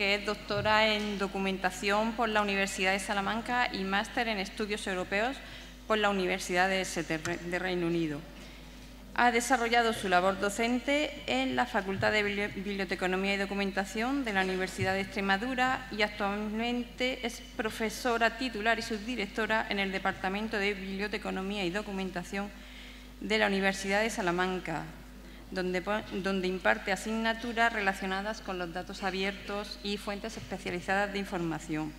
que es doctora en documentación por la Universidad de Salamanca y máster en estudios europeos por la Universidad de, Reino Unido. Ha desarrollado su labor docente en la Facultad de Biblioteconomía y Documentación de la Universidad de Extremadura y actualmente es profesora titular y subdirectora en el Departamento de Biblioteconomía y Documentación de la Universidad de Salamanca, donde, imparte asignaturas relacionadas con los datos abiertos y fuentes especializadas de información.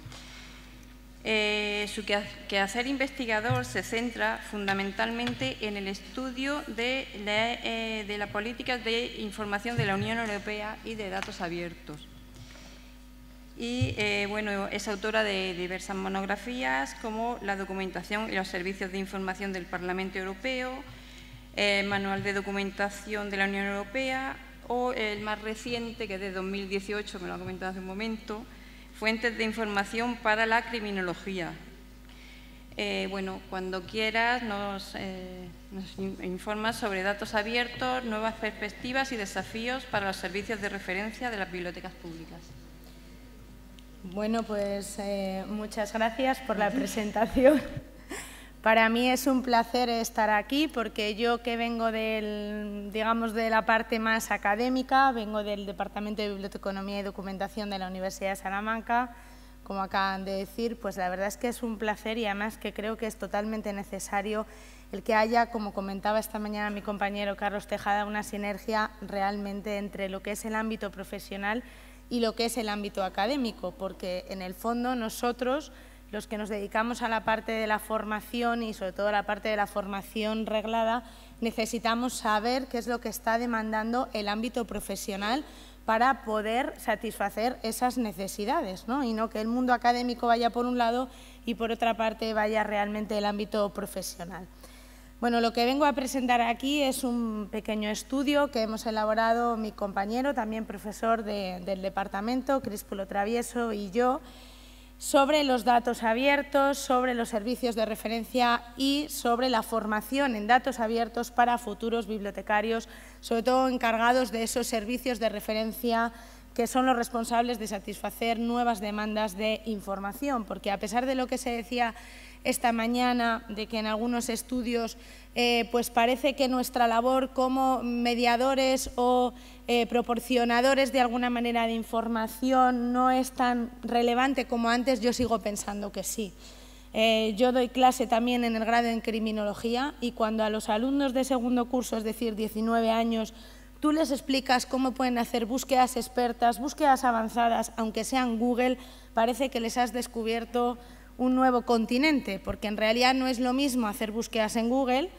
Eh, su quehacer investigador se centra fundamentalmente en el estudio de, la, eh, política de de información de la Unión Europea y de datos abiertos. Y eh, bueno, es autora de diversas monografías como la documentación y los servicios de información del Parlamento Europeo, el eh, Manual de Documentación de la Unión Europea o el más reciente, que es de 2018, me lo ha comentado hace un momento, Fuentes de Información para la Criminología. Eh, bueno, cuando quieras nos, eh, informas sobre datos abiertos, nuevas perspectivas y desafíos para los servicios de referencia de las bibliotecas públicas. Bueno, pues muchas gracias por la presentación. Para mí es un placer estar aquí porque yo que vengo del, digamos, de la parte más académica, vengo del Departamento de Biblioteconomía y Documentación de la Universidad de Salamanca, como acaban de decir, pues la verdad es que es un placer y además que creo que es totalmente necesario el que haya, como comentaba esta mañana mi compañero Carlos Tejada, una sinergia realmente entre lo que es el ámbito profesional y lo que es el ámbito académico, porque en el fondo nosotros los que nos dedicamos a la parte de la formación y sobre todo a la parte de la formación reglada, necesitamos saber qué es lo que está demandando el ámbito profesional para poder satisfacer esas necesidades ¿no? y no que el mundo académico vaya por un lado y por otra parte vaya realmente el ámbito profesional. Bueno, lo que vengo a presentar aquí es un pequeño estudio que hemos elaborado mi compañero, también profesor del departamento, Crispolo Travieso y yo, sobre los datos abiertos, sobre los servicios de referencia y sobre la formación en datos abiertos para futuros bibliotecarios, sobre todo encargados de esos servicios de referencia que son los responsables de satisfacer nuevas demandas de información, porque a pesar de lo que se decía esta mañana de que en algunos estudios eh, pues parece que nuestra labor como mediadores o eh, proporcionadores de alguna manera de información no es tan relevante como antes, yo sigo pensando que sí. Eh, yo doy clase también en el grado en criminología y cuando a los alumnos de segundo curso, es decir, 19 años, tú les explicas cómo pueden hacer búsquedas expertas, búsquedas avanzadas, aunque sean Google, parece que les has descubierto un nuevo continente, porque en realidad no es lo mismo hacer búsquedas en Google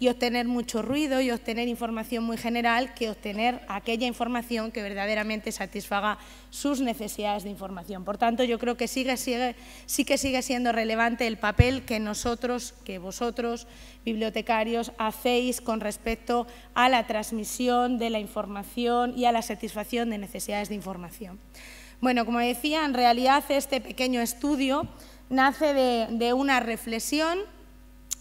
y obtener mucho ruido y obtener información muy general que obtener aquella información que verdaderamente satisfaga sus necesidades de información. Por tanto, yo creo que sigue, sigue, sí que sigue siendo relevante el papel que nosotros, que vosotros, bibliotecarios, hacéis con respecto a la transmisión de la información y a la satisfacción de necesidades de información. Bueno, como decía, en realidad este pequeño estudio nace de, una reflexión.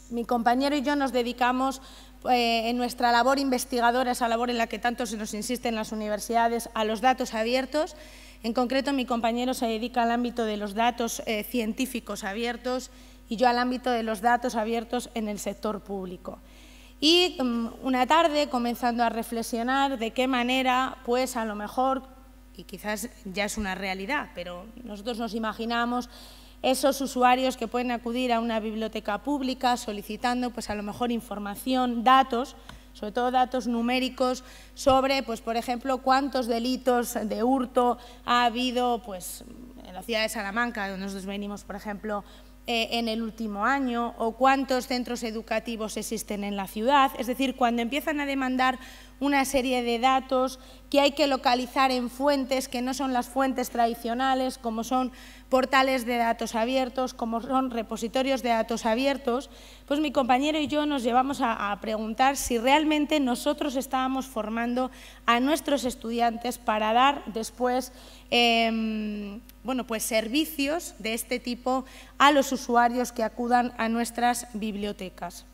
Mi compañero y yo nos dedicamos eh, en nuestra labor investigadora, esa labor en la que tanto se nos insiste en las universidades, a los datos abiertos. En concreto, mi compañero se dedica al ámbito de los datos eh, científicos abiertos y yo al ámbito de los datos abiertos en el sector público. Y mm, una tarde, comenzando a reflexionar de qué manera, pues a lo mejor, y quizás ya es una realidad, pero nosotros nos imaginamos esos usuarios que pueden acudir a una biblioteca pública solicitando pues a lo mejor información, datos, sobre todo datos numéricos sobre, pues por ejemplo, cuántos delitos de hurto ha habido pues, en la ciudad de Salamanca, donde nosotros venimos, por ejemplo, eh, en el último año, o cuántos centros educativos existen en la ciudad. Es decir, cuando empiezan a demandar una serie de datos que hay que localizar en fuentes que no son las fuentes tradicionales, como son portales de datos abiertos, como son repositorios de datos abiertos, pues mi compañero y yo nos llevamos a, preguntar si realmente nosotros estábamos formando a nuestros estudiantes para dar después em, bueno, pues servicios de este tipo a los usuarios que acudan a nuestras bibliotecas.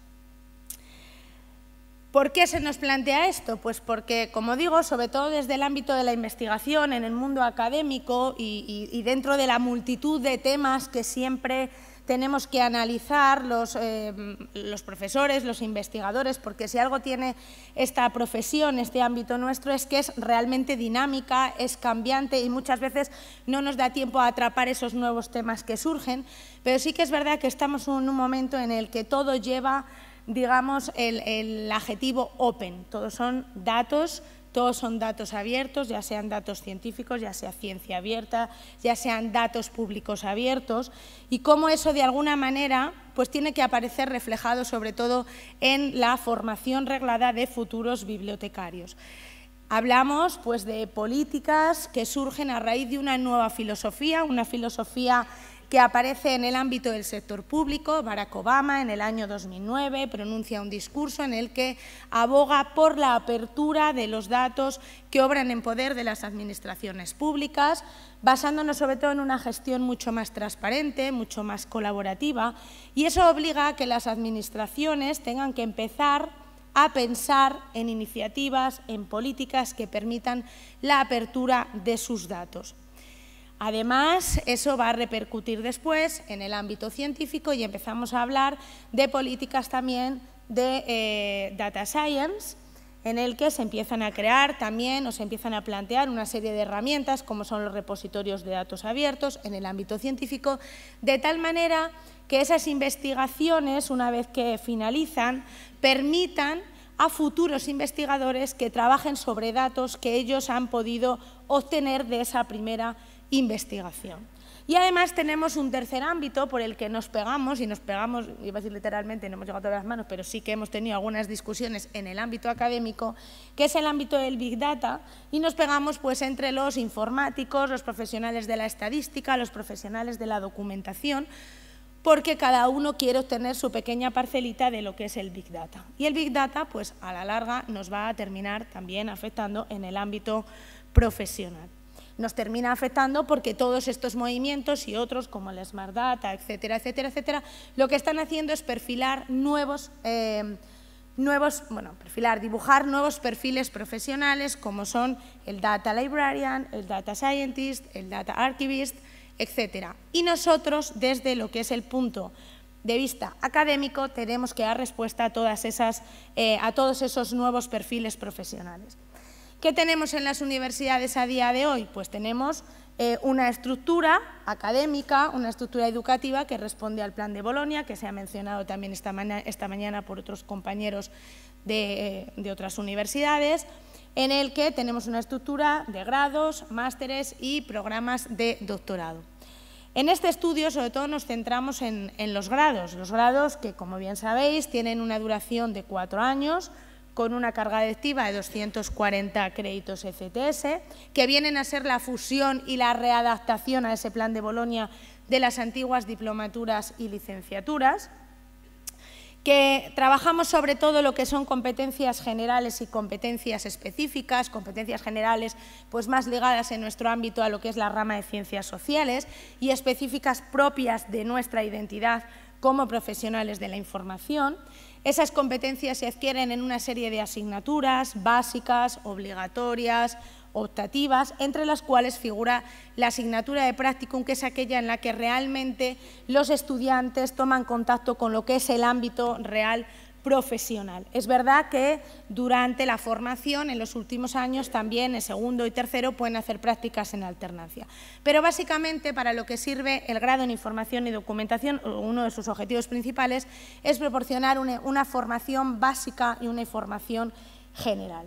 ¿Por qué se nos plantea esto? Pues porque, como digo, sobre todo desde el ámbito de la investigación, en el mundo académico y, dentro de la multitud de temas que siempre tenemos que analizar eh, los, profesores, los investigadores, porque si algo tiene esta profesión, este ámbito nuestro, es que es realmente dinámica, es cambiante y muchas veces no nos da tiempo a atrapar esos nuevos temas que surgen, pero sí que es verdad que estamos en un momento en el que todo lleva digamos, el, adjetivo open. Todos son datos todos son datos abiertos, ya sean datos científicos, ya sea ciencia abierta, ya sean datos públicos abiertos, y cómo eso de alguna manera pues tiene que aparecer reflejado sobre todo en la formación reglada de futuros bibliotecarios. Hablamos pues de políticas que surgen a raíz de una nueva filosofía, una filosofía que aparece en el ámbito del sector público. Barack Obama en el año 2009 pronuncia un discurso en el que aboga por la apertura de los datos que obran en poder de las administraciones públicas, basándonos sobre todo en una gestión mucho más transparente, mucho más colaborativa, y eso obliga a que las administraciones tengan que empezar a pensar en iniciativas, en políticas que permitan la apertura de sus datos. Además, eso va a repercutir después en el ámbito científico y empezamos a hablar de políticas también de eh, data science, en el que se empiezan a crear también o se empiezan a plantear una serie de herramientas como son los repositorios de datos abiertos en el ámbito científico, de tal manera que esas investigaciones, una vez que finalizan, permitan a futuros investigadores que trabajen sobre datos que ellos han podido obtener de esa primera investigación. Y además tenemos un tercer ámbito por el que nos pegamos, y nos pegamos, iba a decir literalmente, no hemos llegado a todas las manos, pero sí que hemos tenido algunas discusiones en el ámbito académico, que es el ámbito del Big Data, y nos pegamos pues entre los informáticos, los profesionales de la estadística, los profesionales de la documentación, porque cada uno quiere obtener su pequeña parcelita de lo que es el Big Data. Y el Big Data, pues a la larga, nos va a terminar también afectando en el ámbito profesional nos termina afectando porque todos estos movimientos y otros como el Smart Data, etcétera, etcétera, etcétera, lo que están haciendo es perfilar nuevos, eh, nuevos bueno, perfilar, dibujar nuevos perfiles profesionales como son el Data Librarian, el Data Scientist, el Data Archivist, etcétera. Y nosotros, desde lo que es el punto de vista académico, tenemos que dar respuesta a, todas esas, eh, a todos esos nuevos perfiles profesionales. ¿Qué tenemos en las universidades a día de hoy? Pues tenemos eh, una estructura académica, una estructura educativa que responde al plan de Bolonia, que se ha mencionado también esta, mañana por otros compañeros eh, de, otras universidades, en el que tenemos una estructura de grados, másteres y programas de doctorado. En este estudio, sobre todo, nos centramos en, los grados, los grados que, como bien sabéis, tienen una duración de cuatro años, con una carga adictiva de 240 créditos FTS, que vienen a ser la fusión y la readaptación a ese plan de Bolonia de las antiguas diplomaturas y licenciaturas, que trabajamos sobre todo lo que son competencias generales y competencias específicas, competencias generales pues más ligadas en nuestro ámbito a lo que es la rama de ciencias sociales y específicas propias de nuestra identidad como profesionales de la información, esas competencias se adquieren en una serie de asignaturas básicas, obligatorias, optativas, entre las cuales figura la asignatura de practicum, que es aquella en la que realmente los estudiantes toman contacto con lo que es el ámbito real profesional. Es verdad que durante la formación, en los últimos años, también en segundo y tercero pueden hacer prácticas en alternancia. Pero básicamente para lo que sirve el grado en información y documentación, uno de sus objetivos principales, es proporcionar e, una, formación básica y una formación general.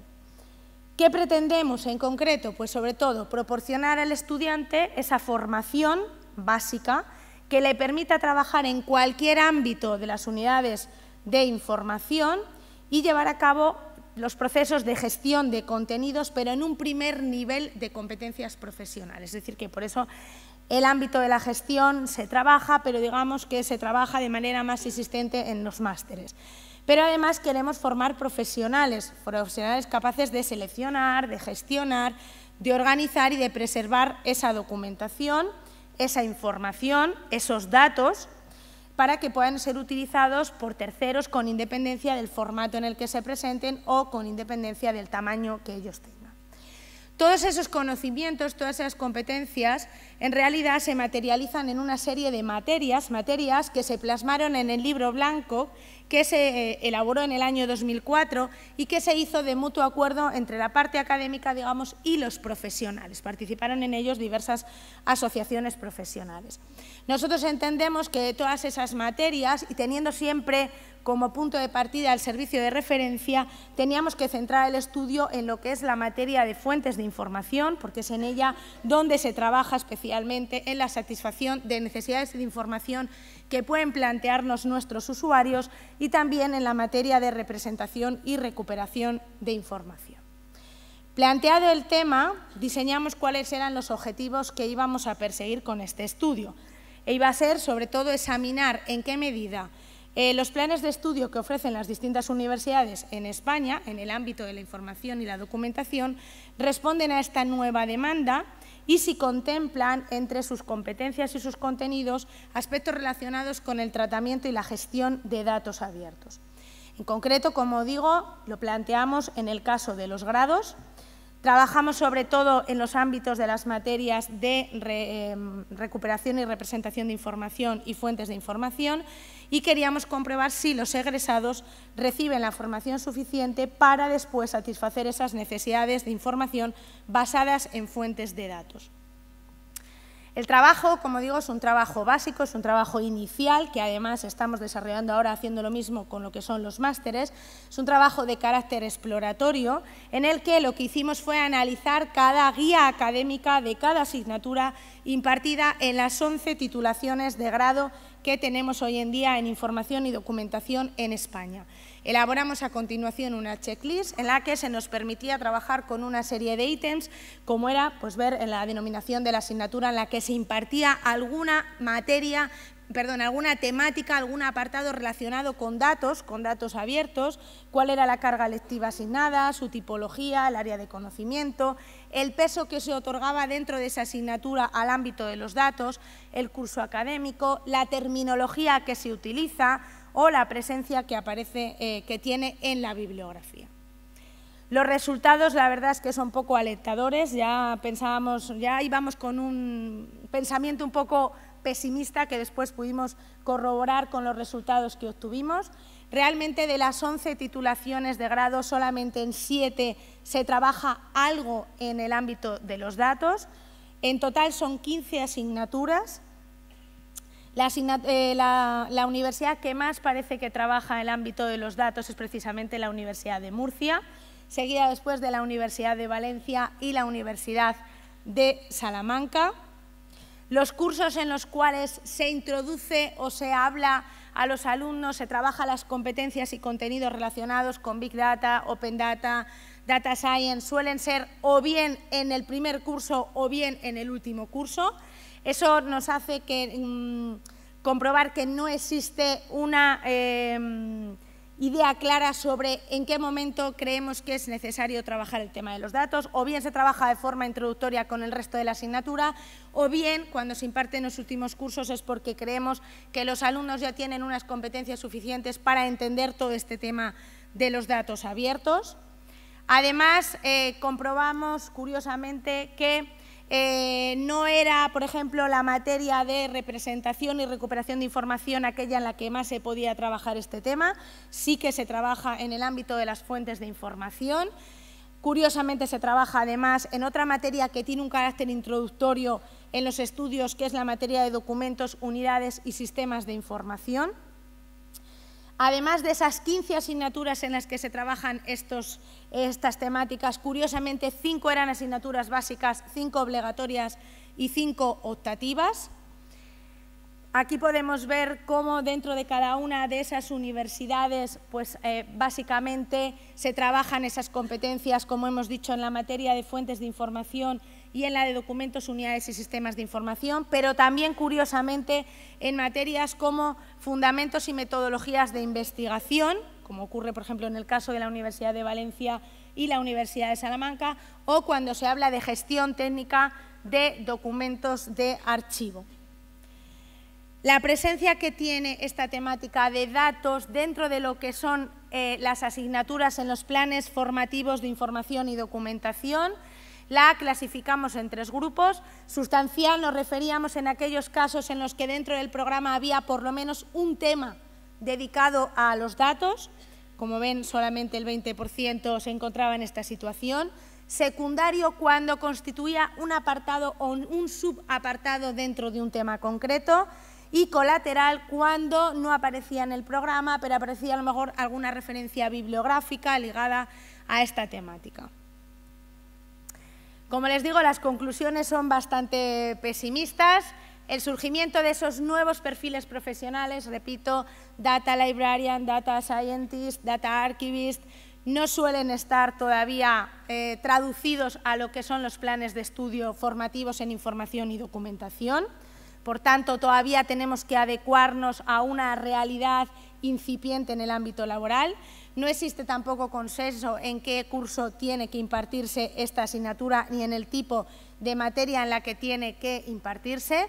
¿Qué pretendemos en concreto? Pues sobre todo proporcionar al estudiante esa formación básica que le permita trabajar en cualquier ámbito de las unidades de información y llevar a cabo los procesos de gestión de contenidos, pero en un primer nivel de competencias profesionales. Es decir, que por eso el ámbito de la gestión se trabaja, pero digamos que se trabaja de manera más insistente en los másteres. Pero además queremos formar profesionales, profesionales capaces de seleccionar, de gestionar, de organizar y de preservar esa documentación, esa información, esos datos para que puedan ser utilizados por terceros con independencia del formato en el que se presenten o con independencia del tamaño que ellos tengan. Todos esos conocimientos, todas esas competencias, en realidad se materializan en una serie de materias, materias que se plasmaron en el libro blanco que se eh, elaboró en el año 2004 y que se hizo de mutuo acuerdo entre la parte académica digamos, y los profesionales. Participaron en ellos diversas asociaciones profesionales. Nosotros entendemos que todas esas materias, y teniendo siempre como punto de partida el servicio de referencia, teníamos que centrar el estudio en lo que es la materia de fuentes de información, porque es en ella donde se trabaja especialmente en la satisfacción de necesidades de información que pueden plantearnos nuestros usuarios y también en la materia de representación y recuperación de información. Planteado el tema, diseñamos cuáles eran los objetivos que íbamos a perseguir con este estudio. E iba a ser, sobre todo, examinar en qué medida eh, los planes de estudio que ofrecen las distintas universidades en España, en el ámbito de la información y la documentación, responden a esta nueva demanda y si contemplan entre sus competencias y sus contenidos aspectos relacionados con el tratamiento y la gestión de datos abiertos. En concreto, como digo, lo planteamos en el caso de los grados, Trabajamos sobre todo en los ámbitos de las materias de em, recuperación y representación de información y fuentes de información y queríamos comprobar si los egresados reciben la formación suficiente para después satisfacer esas necesidades de información basadas en fuentes de datos. El trabajo, como digo, es un trabajo básico, es un trabajo inicial, que además estamos desarrollando ahora haciendo lo mismo con lo que son los másteres. Es un trabajo de carácter exploratorio, en el que lo que hicimos fue analizar cada guía académica de cada asignatura impartida en las 11 titulaciones de grado que tenemos hoy en día en información y documentación en España. Elaboramos a continuación una checklist en la que se nos permitía trabajar con una serie de ítems, como era pues, ver en la denominación de la asignatura en la que se impartía alguna materia perdón, alguna temática, algún apartado relacionado con datos, con datos abiertos, cuál era la carga lectiva asignada, su tipología, el área de conocimiento, el peso que se otorgaba dentro de esa asignatura al ámbito de los datos, el curso académico, la terminología que se utiliza, o la presencia que aparece, eh, que tiene en la bibliografía. Los resultados, la verdad es que son poco alentadores, ya pensábamos, ya íbamos con un pensamiento un poco pesimista que después pudimos corroborar con los resultados que obtuvimos. Realmente de las 11 titulaciones de grado, solamente en 7 se trabaja algo en el ámbito de los datos. En total son 15 asignaturas, eh, la, universidad que más parece que trabaja en el ámbito de los datos es precisamente la Universidad de Murcia, seguida después de la Universidad de Valencia y la Universidad de Salamanca. Los cursos en los cuales se introduce o se habla a los alumnos, se trabaja las competencias y contenidos relacionados con Big Data, Open Data, Data Science, suelen ser o bien en el primer curso o bien en el último curso. Eso nos hace mm, comprobar que no existe una em, idea clara sobre en qué momento creemos que es necesario trabajar el tema de los datos, o bien se trabaja de forma introductoria con el resto de la asignatura, o bien cuando se imparten los últimos cursos es porque creemos que los alumnos ya tienen unas competencias suficientes para entender todo este tema de los datos abiertos. Además, eh, comprobamos curiosamente que eh, no era, por ejemplo, la materia de representación y recuperación de información aquella en la que más se podía trabajar este tema, sí que se trabaja en el ámbito de las fuentes de información. Curiosamente se trabaja además en otra materia que tiene un carácter introductorio en los estudios, que es la materia de documentos, unidades y sistemas de información. Además de esas 15 asignaturas en las que se trabajan estas temáticas, curiosamente cinco eran asignaturas básicas, cinco obligatorias y cinco optativas. Aquí podemos ver cómo dentro de cada una de esas universidades, pues, eh, básicamente se trabajan esas competencias, como hemos dicho, en la materia de fuentes de información y en la de documentos, unidades y sistemas de información, pero también, curiosamente, en materias como fundamentos y metodologías de investigación, como ocurre, por ejemplo, en el caso de la Universidad de Valencia y la Universidad de Salamanca, o cuando se habla de gestión técnica de documentos de archivo. La presencia que tiene esta temática de datos dentro de lo que son eh, las asignaturas en los planes formativos de información y documentación la clasificamos en tres grupos. Sustancial nos referíamos en aquellos casos en los que dentro del programa había por lo menos un tema dedicado a los datos. Como ven, solamente el 20% se encontraba en esta situación. Secundario cuando constituía un apartado o un subapartado dentro de un tema concreto y colateral cuando no aparecía en el programa, pero aparecía a lo mejor alguna referencia bibliográfica ligada a esta temática. Como les digo, las conclusiones son bastante pesimistas. El surgimiento de esos nuevos perfiles profesionales, repito, data librarian, data scientist, data archivist, no suelen estar todavía eh, traducidos a lo que son los planes de estudio formativos en información y documentación. Por tanto, todavía tenemos que adecuarnos a una realidad incipiente en el ámbito laboral. No existe tampoco consenso en qué curso tiene que impartirse esta asignatura ni en el tipo de materia en la que tiene que impartirse.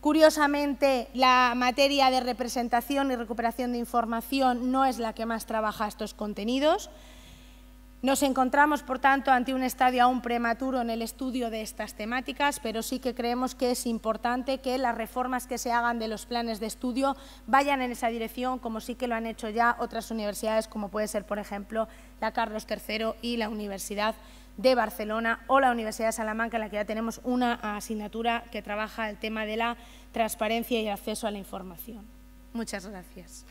Curiosamente, la materia de representación y recuperación de información no es la que más trabaja estos contenidos. Nos encontramos, por tanto, ante un estadio aún prematuro en el estudio de estas temáticas, pero sí que creemos que es importante que las reformas que se hagan de los planes de estudio vayan en esa dirección, como sí que lo han hecho ya otras universidades, como puede ser, por ejemplo, la Carlos III y la Universidad de Barcelona o la Universidad de Salamanca, en la que ya tenemos una asignatura que trabaja el tema de la transparencia y el acceso a la información. Muchas gracias.